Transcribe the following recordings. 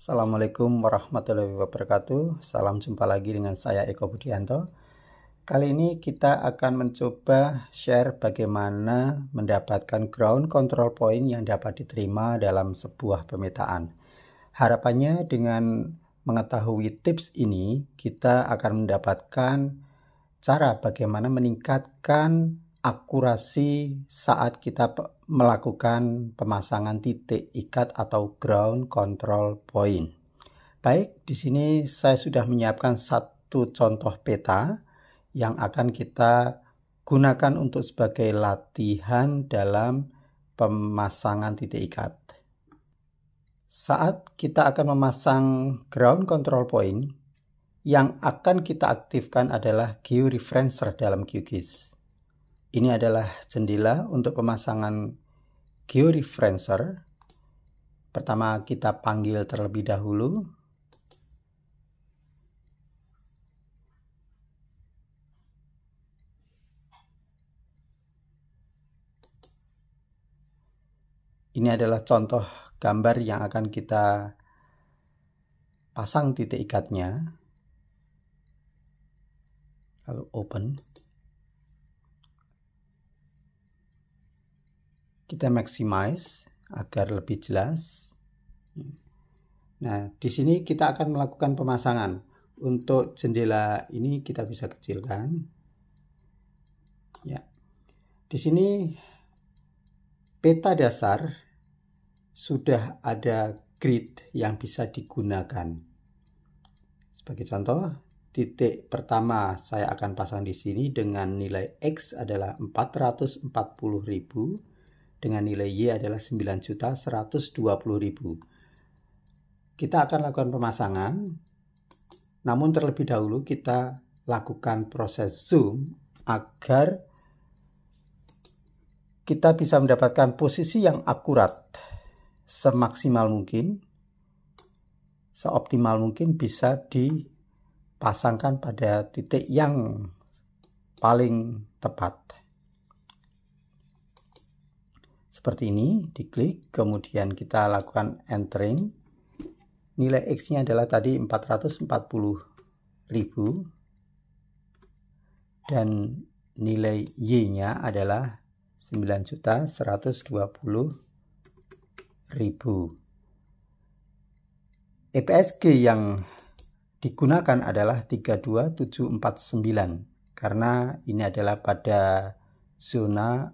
Assalamualaikum warahmatullahi wabarakatuh. Salam jumpa lagi dengan saya Eko Budianto. Kali ini kita akan mencoba share bagaimana mendapatkan ground control point yang dapat diterima dalam sebuah pemetaan. Harapannya dengan mengetahui tips ini, kita akan mendapatkan cara bagaimana meningkatkan akurasi saat kita melakukan pemasangan titik ikat atau ground control point. Baik, di sini saya sudah menyiapkan satu contoh peta yang akan kita gunakan untuk sebagai latihan dalam pemasangan titik ikat. Saat kita akan memasang ground control point, yang akan kita aktifkan adalah georeferencer dalam QGIS. Ini adalah jendela untuk pemasangan georeferencer. Pertama kita panggil terlebih dahulu. Ini adalah contoh gambar yang akan kita pasang titik ikatnya. Lalu open. kita maximize agar lebih jelas. Nah, di sini kita akan melakukan pemasangan. Untuk jendela ini kita bisa kecilkan. Ya. Di sini peta dasar sudah ada grid yang bisa digunakan. Sebagai contoh, titik pertama saya akan pasang di sini dengan nilai X adalah ribu dengan nilai Y adalah 9.120.000. Kita akan lakukan pemasangan, namun terlebih dahulu kita lakukan proses zoom agar kita bisa mendapatkan posisi yang akurat semaksimal mungkin, seoptimal mungkin bisa dipasangkan pada titik yang paling tepat seperti ini, diklik, kemudian kita lakukan entering. Nilai X-nya adalah tadi 440.000 dan nilai Y-nya adalah 9.120.000. EPSG yang digunakan adalah 32749 karena ini adalah pada zona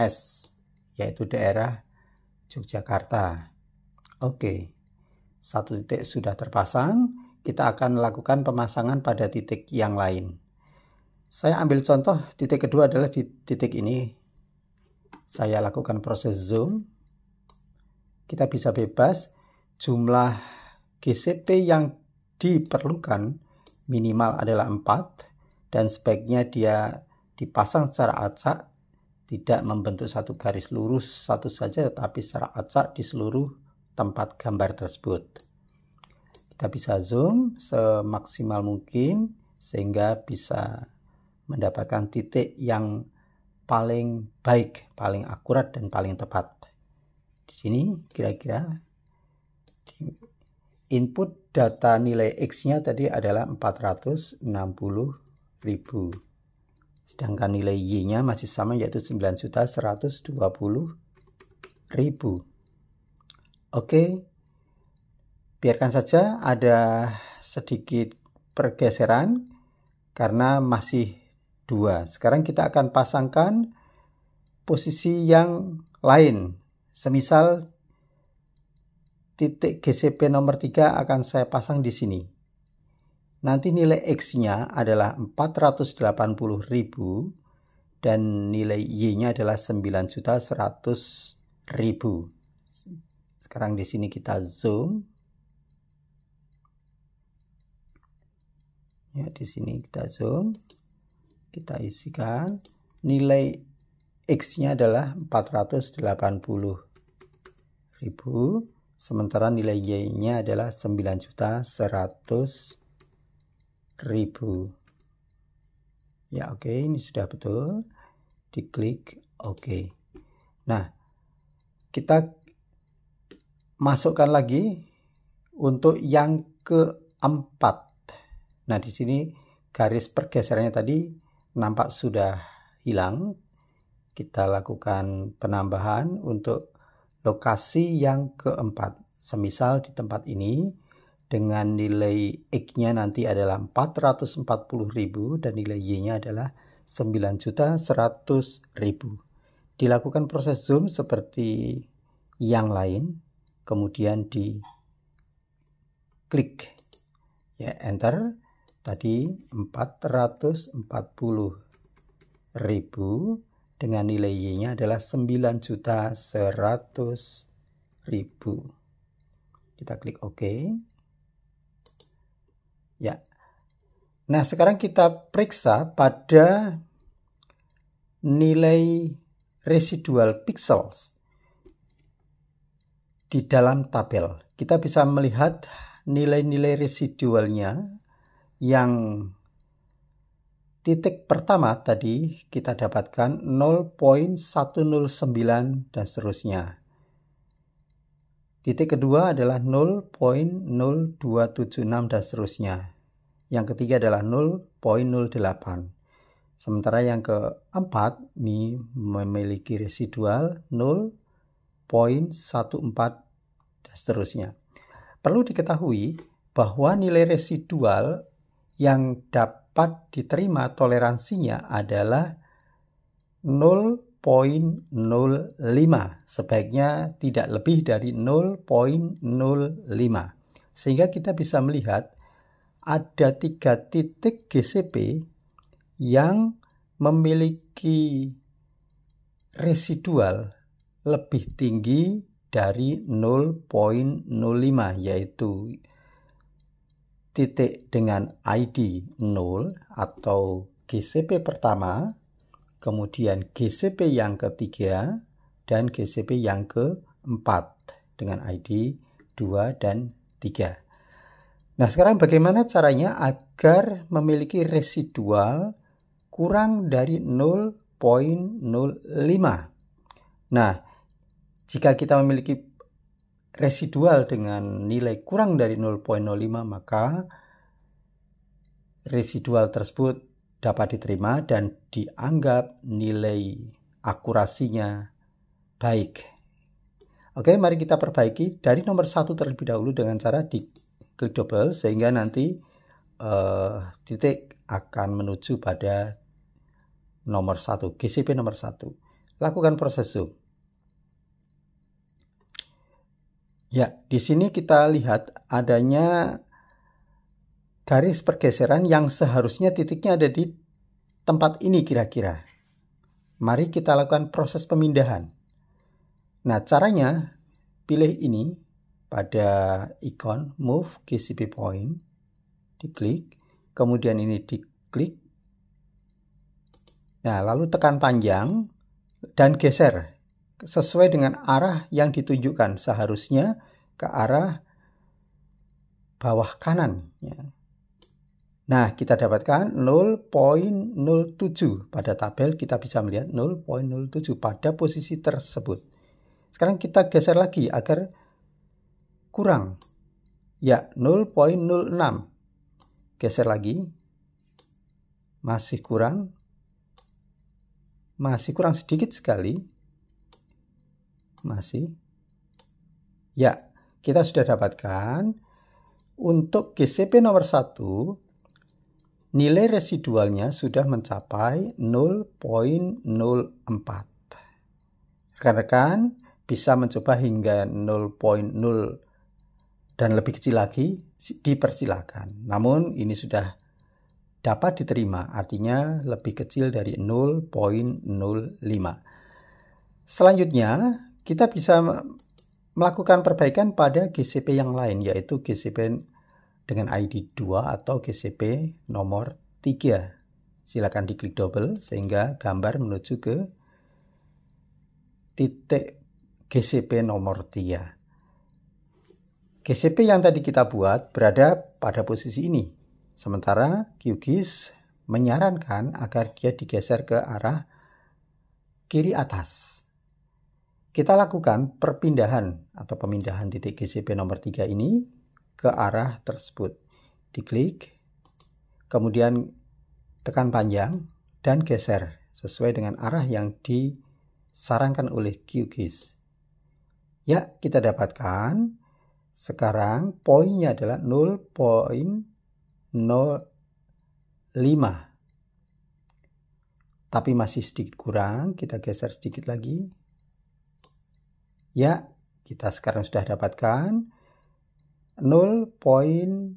S yaitu daerah Yogyakarta. Oke, satu titik sudah terpasang, kita akan lakukan pemasangan pada titik yang lain. Saya ambil contoh titik kedua adalah di titik ini. Saya lakukan proses zoom. Kita bisa bebas jumlah GCP yang diperlukan minimal adalah 4 dan sebaiknya dia dipasang secara acak tidak membentuk satu garis lurus satu saja tetapi secara acak di seluruh tempat gambar tersebut. Kita bisa zoom semaksimal mungkin sehingga bisa mendapatkan titik yang paling baik, paling akurat dan paling tepat. Di sini kira-kira input data nilai X-nya tadi adalah 460.000. Sedangkan nilai Y-nya masih sama yaitu 9.120.000. Oke, biarkan saja ada sedikit pergeseran karena masih dua. Sekarang kita akan pasangkan posisi yang lain. Semisal titik GCP nomor 3 akan saya pasang di sini. Nanti nilai X-nya adalah 480.000 dan nilai Y-nya adalah 9.100.000. Sekarang di sini kita zoom. Ya, di sini kita zoom. Kita isikan nilai X-nya adalah ribu sementara nilai Y-nya adalah 9.100.000 ribu. Ya oke, okay, ini sudah betul. Diklik oke. Okay. Nah, kita masukkan lagi untuk yang keempat. Nah, di sini garis pergeserannya tadi nampak sudah hilang. Kita lakukan penambahan untuk lokasi yang keempat. Semisal di tempat ini dengan nilai X-nya nanti adalah 440.000 dan nilai Y-nya adalah 9.100.000. Dilakukan proses zoom seperti yang lain, kemudian di klik ya enter tadi 440.000 dengan nilai Y-nya adalah 9.100.000. Kita klik OK. Ya. Nah, sekarang kita periksa pada nilai residual pixels di dalam tabel. Kita bisa melihat nilai-nilai residualnya yang titik pertama tadi kita dapatkan 0.109 dan seterusnya. Titik kedua adalah 0.0276 dan seterusnya. Yang ketiga adalah 0.08. Sementara yang keempat ini memiliki residual 0.14 dan seterusnya. Perlu diketahui bahwa nilai residual yang dapat diterima toleransinya adalah 0 0,05 sebaiknya tidak lebih dari 0,05 sehingga kita bisa melihat ada tiga titik GCP yang memiliki residual lebih tinggi dari 0.05 yaitu titik dengan ID 0 atau GCP pertama kemudian GCP yang ketiga dan GCP yang keempat dengan ID 2 dan 3. Nah sekarang bagaimana caranya agar memiliki residual kurang dari 0.05. Nah jika kita memiliki residual dengan nilai kurang dari 0.05 maka residual tersebut dapat diterima dan dianggap nilai akurasinya baik. Oke, mari kita perbaiki dari nomor satu terlebih dahulu dengan cara di klik double sehingga nanti uh, titik akan menuju pada nomor satu, GCP nomor satu. Lakukan proses zoom. Ya, di sini kita lihat adanya garis pergeseran yang seharusnya titiknya ada di tempat ini kira-kira. Mari kita lakukan proses pemindahan. Nah, caranya pilih ini pada ikon move GCP point, diklik, kemudian ini diklik. Nah, lalu tekan panjang dan geser sesuai dengan arah yang ditunjukkan seharusnya ke arah bawah kanan ya. Nah, kita dapatkan 0.07. Pada tabel kita bisa melihat 0.07 pada posisi tersebut. Sekarang kita geser lagi agar kurang. Ya, 0.06. Geser lagi. Masih kurang. Masih kurang sedikit sekali. Masih. Ya, kita sudah dapatkan untuk GCP nomor 1 nilai residualnya sudah mencapai 0.04. Rekan-rekan bisa mencoba hingga 0.0 dan lebih kecil lagi dipersilakan. Namun ini sudah dapat diterima, artinya lebih kecil dari 0.05. Selanjutnya, kita bisa melakukan perbaikan pada GCP yang lain, yaitu GCP dengan ID 2 atau GCP nomor 3. Silakan diklik double sehingga gambar menuju ke titik GCP nomor 3. GCP yang tadi kita buat berada pada posisi ini. Sementara QGIS menyarankan agar dia digeser ke arah kiri atas. Kita lakukan perpindahan atau pemindahan titik GCP nomor 3 ini ke arah tersebut. Diklik, kemudian tekan panjang dan geser sesuai dengan arah yang disarankan oleh QGIS. Ya, kita dapatkan sekarang poinnya adalah 0.05 tapi masih sedikit kurang kita geser sedikit lagi ya kita sekarang sudah dapatkan 0.046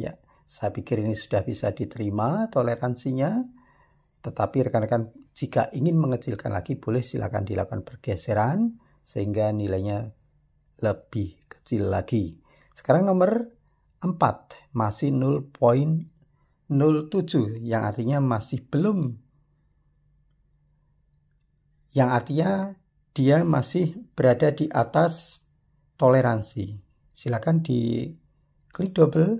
ya. Saya pikir ini sudah bisa diterima toleransinya. Tetapi rekan-rekan jika ingin mengecilkan lagi boleh silakan dilakukan pergeseran sehingga nilainya lebih kecil lagi. Sekarang nomor 4 masih 0.07 yang artinya masih belum yang artinya dia masih berada di atas toleransi. Silakan di klik double.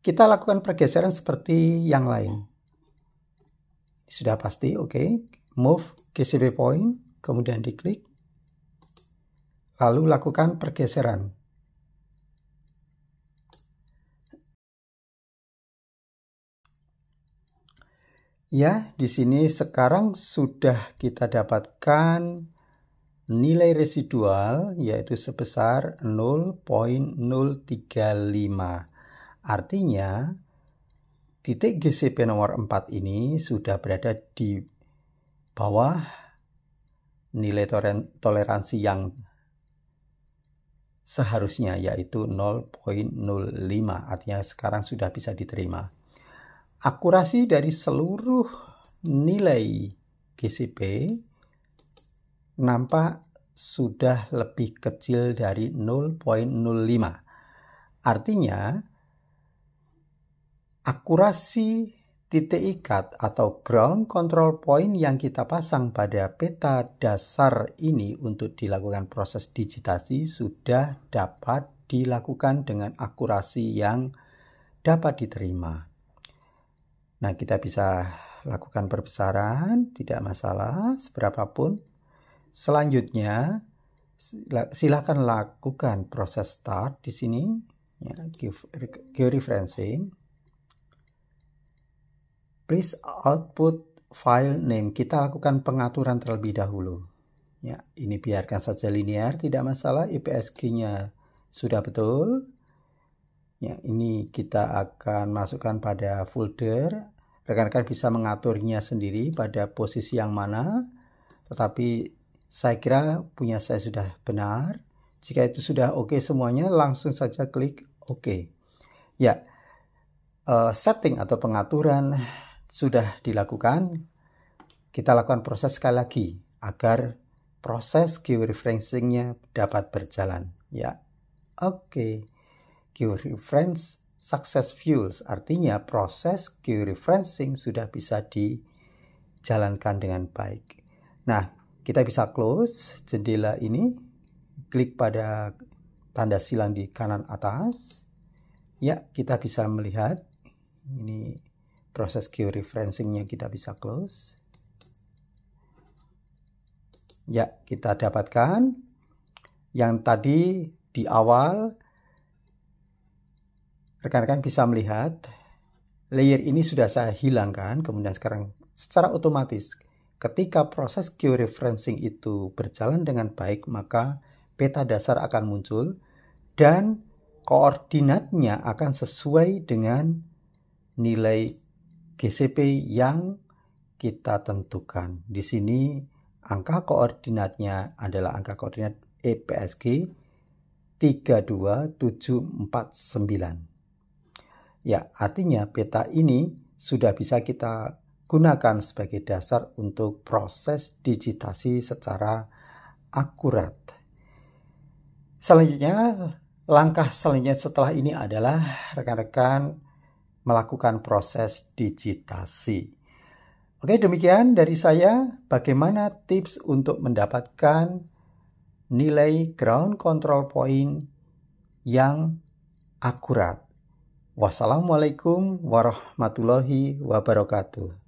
Kita lakukan pergeseran seperti yang lain. Sudah pasti, oke. Okay. Move GCB point, kemudian diklik. Lalu lakukan pergeseran. Ya, di sini sekarang sudah kita dapatkan nilai residual yaitu sebesar 0.035. Artinya, titik GCP nomor 4 ini sudah berada di bawah nilai toleransi yang seharusnya yaitu 0.05 artinya sekarang sudah bisa diterima akurasi dari seluruh nilai GCP nampak sudah lebih kecil dari 0.05. Artinya, akurasi titik ikat atau ground control point yang kita pasang pada peta dasar ini untuk dilakukan proses digitasi sudah dapat dilakukan dengan akurasi yang dapat diterima. Nah, kita bisa lakukan perbesaran, tidak masalah, seberapapun Selanjutnya, silahkan lakukan proses start di sini, ya, referencing Please output file name. Kita lakukan pengaturan terlebih dahulu. Ya, ini biarkan saja linear, tidak masalah. IPSG-nya sudah betul. Ya, ini kita akan masukkan pada folder. Rekan-rekan bisa mengaturnya sendiri pada posisi yang mana. Tetapi saya kira punya saya sudah benar. Jika itu sudah oke okay semuanya, langsung saja klik oke. Okay. Ya, uh, setting atau pengaturan sudah dilakukan. Kita lakukan proses sekali lagi agar proses georeferencingnya dapat berjalan. Ya, oke. Okay. Georeference success fuels artinya proses georeferencing sudah bisa dijalankan dengan baik. Nah, kita bisa close jendela ini klik pada tanda silang di kanan atas ya kita bisa melihat ini proses georeferencingnya kita bisa close ya kita dapatkan yang tadi di awal rekan-rekan bisa melihat layer ini sudah saya hilangkan kemudian sekarang secara otomatis Ketika proses georeferencing itu berjalan dengan baik, maka peta dasar akan muncul dan koordinatnya akan sesuai dengan nilai GCP yang kita tentukan. Di sini angka koordinatnya adalah angka koordinat EPSG 32749. Ya, artinya peta ini sudah bisa kita gunakan sebagai dasar untuk proses digitasi secara akurat. Selanjutnya, langkah selanjutnya setelah ini adalah rekan-rekan melakukan proses digitasi. Oke, demikian dari saya bagaimana tips untuk mendapatkan nilai ground control point yang akurat. Wassalamualaikum warahmatullahi wabarakatuh.